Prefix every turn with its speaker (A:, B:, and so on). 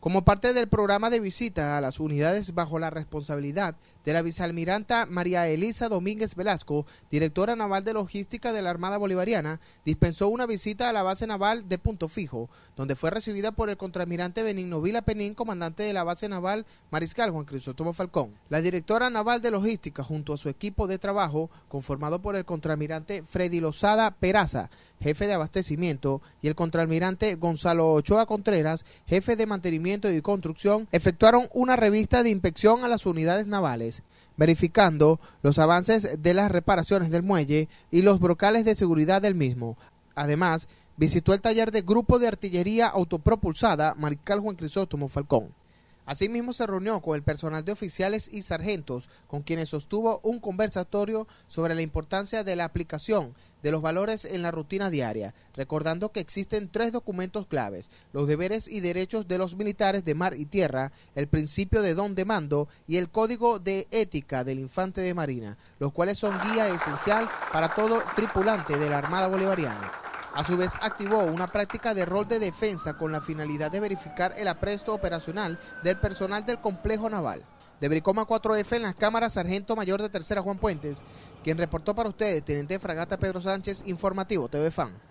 A: Como parte del programa de visita a las unidades bajo la responsabilidad de la vicealmiranta María Elisa Domínguez Velasco, directora naval de logística de la Armada Bolivariana, dispensó una visita a la base naval de Punto Fijo, donde fue recibida por el Contramirante Benigno Vila Penín, comandante de la base naval Mariscal Juan Crisóstomo Falcón. La directora naval de logística, junto a su equipo de trabajo, conformado por el Contramirante Freddy Lozada Peraza, jefe de abastecimiento, y el contraalmirante Gonzalo Ochoa Contreras, jefe de mantenimiento y construcción, efectuaron una revista de inspección a las unidades navales, verificando los avances de las reparaciones del muelle y los brocales de seguridad del mismo. Además, visitó el taller de Grupo de Artillería Autopropulsada Mariscal Juan Crisóstomo Falcón. Asimismo, se reunió con el personal de oficiales y sargentos, con quienes sostuvo un conversatorio sobre la importancia de la aplicación de los valores en la rutina diaria, recordando que existen tres documentos claves, los deberes y derechos de los militares de mar y tierra, el principio de don de mando y el código de ética del infante de marina, los cuales son guía esencial para todo tripulante de la Armada Bolivariana. A su vez, activó una práctica de rol de defensa con la finalidad de verificar el apresto operacional del personal del complejo naval. De Bricoma 4F en las cámaras, Sargento Mayor de Tercera Juan Puentes, quien reportó para ustedes, Teniente Fragata Pedro Sánchez, Informativo TV Fan.